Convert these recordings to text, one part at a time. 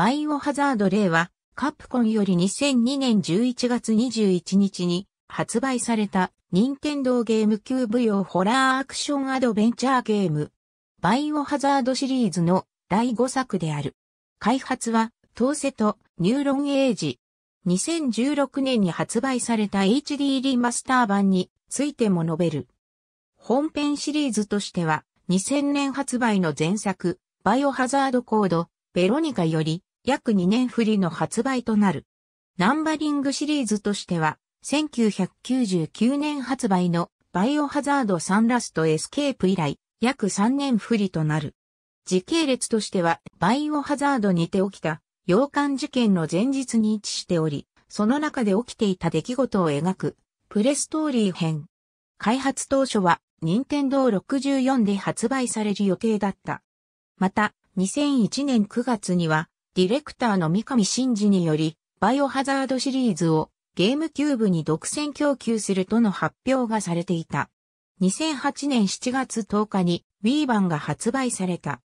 バイオハザード0は、カプコンより2002年11月21日に発売された、任天堂ゲームキューブ用ホラーアクションアドベンチャーゲーム。バイオハザードシリーズの第5作である。開発は、トーセとニューロンエイジ。2016年に発売された HD リマスター版についても述べる。本編シリーズとしては、2000年発売の前作、バイオハザードコード、ベロニカより、約2年振りの発売となる。ナンバリングシリーズとしては、1999年発売のバイオハザードサンラストエスケープ以来、約3年振りとなる。時系列としては、バイオハザードにて起きた、洋館事件の前日に位置しており、その中で起きていた出来事を描く、プレストーリー編。開発当初は、任天堂64で発売される予定だった。また、2001年9月には、ディレクターの三上真嗣により、バイオハザードシリーズをゲームキューブに独占供給するとの発表がされていた。2008年7月10日に Wii 版が発売された。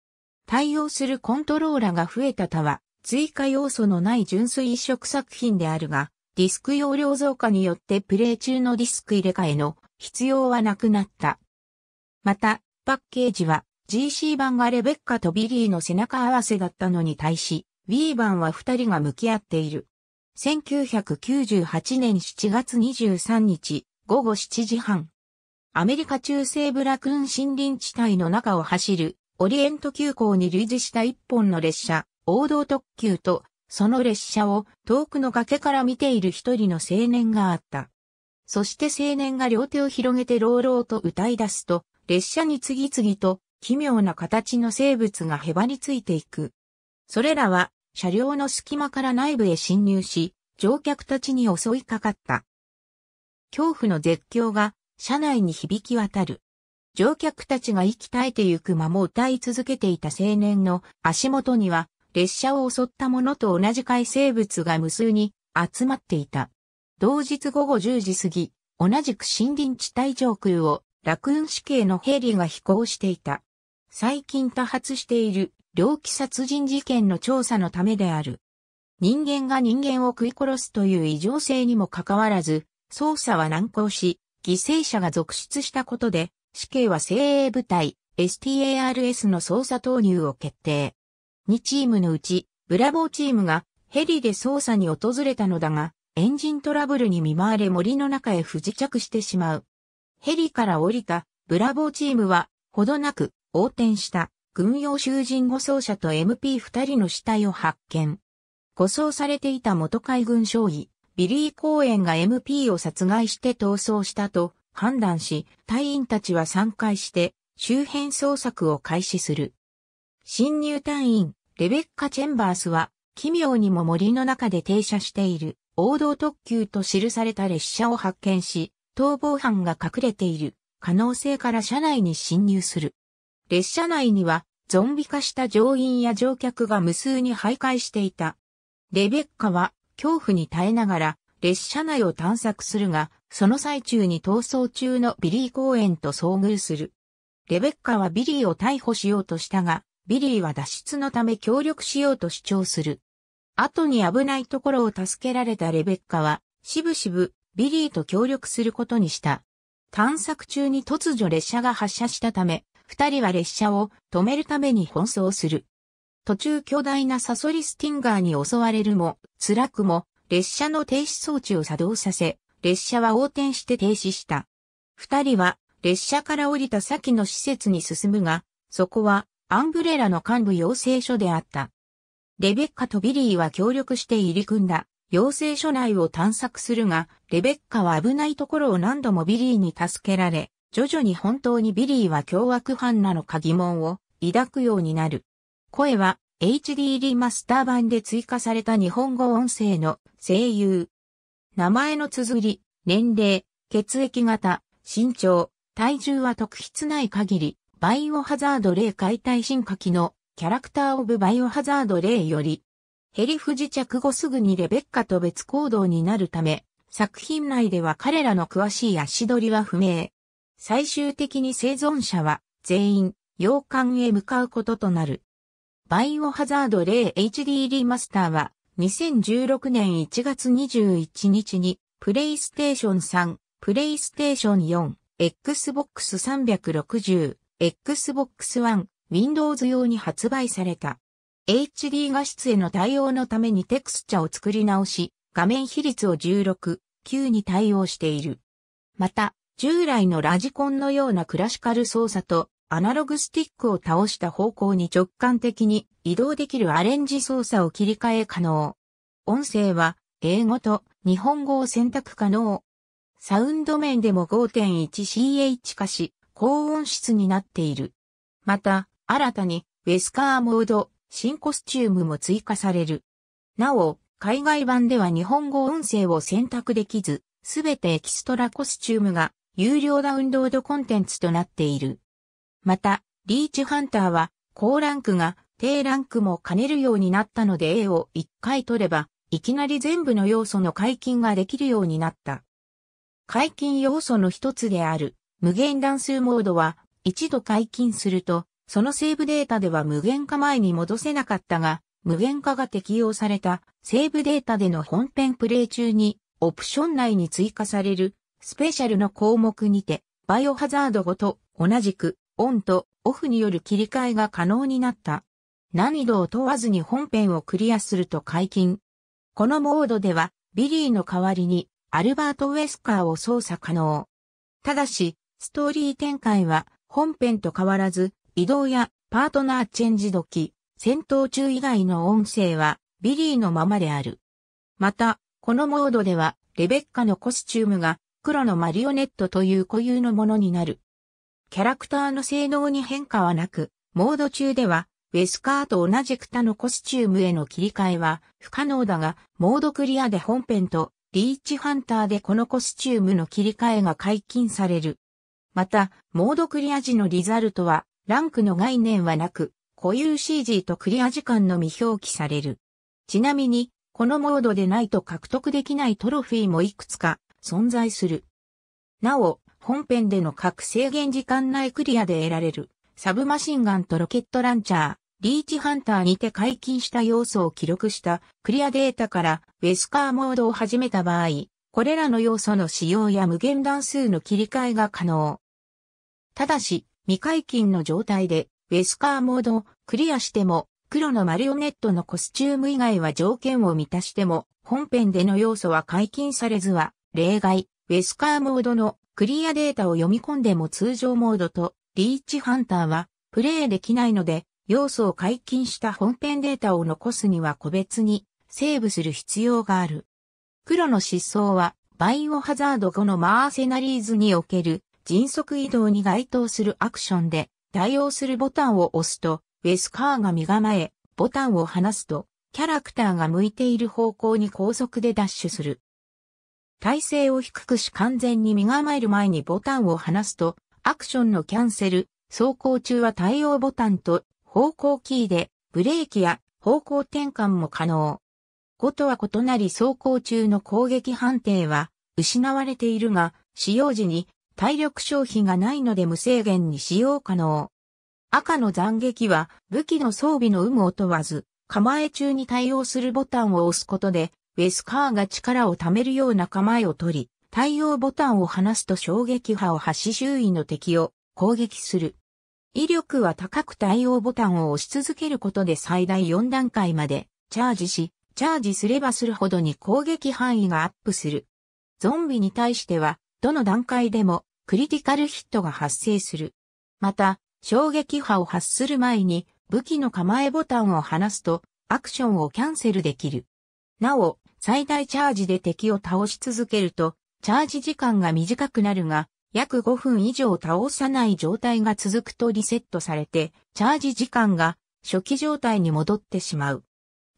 対応するコントローラが増えた他は、追加要素のない純粋移植作品であるが、ディスク容量増加によってプレイ中のディスク入れ替えの必要はなくなった。また、パッケージは GC 版がレベッカとビリーの背中合わせだったのに対し、ウィーバンは二人が向き合っている。1998年7月23日、午後7時半。アメリカ中西部ラクーン森林地帯の中を走る、オリエント急行に類似した一本の列車、王道特急と、その列車を遠くの崖から見ている一人の青年があった。そして青年が両手を広げて朗々と歌い出すと、列車に次々と奇妙な形の生物がへばりついていく。それらは車両の隙間から内部へ侵入し、乗客たちに襲いかかった。恐怖の絶叫が車内に響き渡る。乗客たちが息絶えてゆく間も歌い続けていた青年の足元には列車を襲ったものと同じ海生物が無数に集まっていた。同日午後10時過ぎ、同じく森林地帯上空をラクーンのヘリが飛行していた。最近多発している猟奇殺人事件の調査のためである。人間が人間を食い殺すという異常性にもかかわらず、捜査は難航し、犠牲者が続出したことで、死刑は精鋭部隊、STARS の捜査投入を決定。2チームのうち、ブラボーチームがヘリで捜査に訪れたのだが、エンジントラブルに見舞われ森の中へ不時着してしまう。ヘリから降りたブラボーチームは、ほどなく横転した。軍用囚人護送車と MP2 人の死体を発見。護送されていた元海軍将尉、ビリー・コーエンが MP を殺害して逃走したと判断し、隊員たちは散会して周辺捜索を開始する。新入隊員、レベッカ・チェンバースは、奇妙にも森の中で停車している、王道特急と記された列車を発見し、逃亡犯が隠れている可能性から車内に侵入する。列車内にはゾンビ化した乗員や乗客が無数に徘徊していた。レベッカは恐怖に耐えながら列車内を探索するが、その最中に逃走中のビリー公園と遭遇する。レベッカはビリーを逮捕しようとしたが、ビリーは脱出のため協力しようと主張する。後に危ないところを助けられたレベッカは、しぶしぶビリーと協力することにした。探索中に突如列車が発車したため、二人は列車を止めるために奔走する。途中巨大なサソリスティンガーに襲われるも、辛くも列車の停止装置を作動させ、列車は横転して停止した。二人は列車から降りた先の施設に進むが、そこはアンブレラの幹部養成所であった。レベッカとビリーは協力して入り組んだ養成所内を探索するが、レベッカは危ないところを何度もビリーに助けられ、徐々に本当にビリーは凶悪犯なのか疑問を抱くようになる。声は HD リマスター版で追加された日本語音声の声優。名前の綴り、年齢、血液型、身長、体重は特筆ない限り、バイオハザード0解体進化機のキャラクターオブバイオハザード0より、ヘリ不時着後すぐにレベッカと別行動になるため、作品内では彼らの詳しい足取りは不明。最終的に生存者は全員洋館へ向かうこととなる。バイオハザード 0HD リマスターは2016年1月21日にプレイステーション3、プレイステーション4、Xbox 360、Xbox One、Windows 用に発売された。HD 画質への対応のためにテクスチャを作り直し、画面比率を16、9に対応している。また、従来のラジコンのようなクラシカル操作とアナログスティックを倒した方向に直感的に移動できるアレンジ操作を切り替え可能。音声は英語と日本語を選択可能。サウンド面でも 5.1ch 化し、高音質になっている。また、新たにウェスカーモード、新コスチュームも追加される。なお、海外版では日本語音声を選択できず、すべてエキストラコスチュームが有料ダウンロードコンテンツとなっている。また、リーチハンターは、高ランクが低ランクも兼ねるようになったので A を1回取れば、いきなり全部の要素の解禁ができるようになった。解禁要素の一つである、無限段数モードは、一度解禁すると、そのセーブデータでは無限化前に戻せなかったが、無限化が適用されたセーブデータでの本編プレイ中にオプション内に追加されるスペシャルの項目にて、バイオハザード5と同じく、オンとオフによる切り替えが可能になった。難易度を問わずに本編をクリアすると解禁。このモードでは、ビリーの代わりに、アルバート・ウェスカーを操作可能。ただし、ストーリー展開は、本編と変わらず、移動やパートナーチェンジ時、戦闘中以外の音声は、ビリーのままである。また、このモードでは、レベッカのコスチュームが黒のマリオネットという固有のものになる。キャラクターの性能に変化はなく、モード中では、ウェスカーと同じく他のコスチュームへの切り替えは不可能だが、モードクリアで本編とリーチハンターでこのコスチュームの切り替えが解禁される。また、モードクリア時のリザルトは、ランクの概念はなく、固有 CG とクリア時間のみ表記される。ちなみに、このモードでないと獲得できないトロフィーもいくつか存在する。なお、本編での各制限時間内クリアで得られる、サブマシンガンとロケットランチャー、リーチハンターにて解禁した要素を記録したクリアデータからウェスカーモードを始めた場合、これらの要素の使用や無限段数の切り替えが可能。ただし、未解禁の状態でウェスカーモードをクリアしても、黒のマリオネットのコスチューム以外は条件を満たしても、本編での要素は解禁されずは、例外、ウェスカーモードのクリアデータを読み込んでも通常モードとリーチハンターはプレイできないので要素を解禁した本編データを残すには個別にセーブする必要がある。黒の失踪はバイオハザード後のマーセナリーズにおける迅速移動に該当するアクションで対応するボタンを押すとウェスカーが身構えボタンを離すとキャラクターが向いている方向に高速でダッシュする。体勢を低くし完全に身構える前にボタンを離すと、アクションのキャンセル、走行中は対応ボタンと方向キーで、ブレーキや方向転換も可能。5とは異なり走行中の攻撃判定は失われているが、使用時に体力消費がないので無制限に使用可能。赤の斬撃は武器の装備の有無を問わず、構え中に対応するボタンを押すことでベスカーが力を貯めるような構えをとり、対応ボタンを離すと衝撃波を発し周囲の敵を攻撃する。威力は高く対応ボタンを押し続けることで最大4段階までチャージし、チャージすればするほどに攻撃範囲がアップする。ゾンビに対しては、どの段階でもクリティカルヒットが発生する。また、衝撃波を発する前に武器の構えボタンを離すとアクションをキャンセルできる。なお、最大チャージで敵を倒し続けると、チャージ時間が短くなるが、約5分以上倒さない状態が続くとリセットされて、チャージ時間が初期状態に戻ってしまう。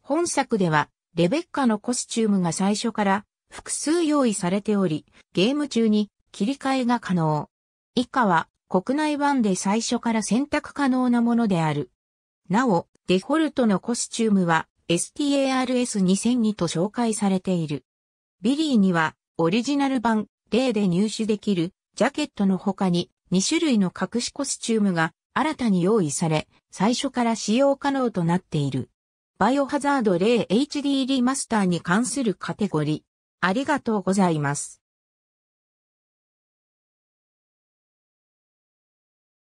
本作では、レベッカのコスチュームが最初から複数用意されており、ゲーム中に切り替えが可能。以下は国内版で最初から選択可能なものである。なお、デフォルトのコスチュームは STARS2002 と紹介されている。ビリーにはオリジナル版例で入手できるジャケットの他に2種類の隠しコスチュームが新たに用意され、最初から使用可能となっている。バイオハザード0 HD リマスターに関するカテゴリー。ありがとうございます。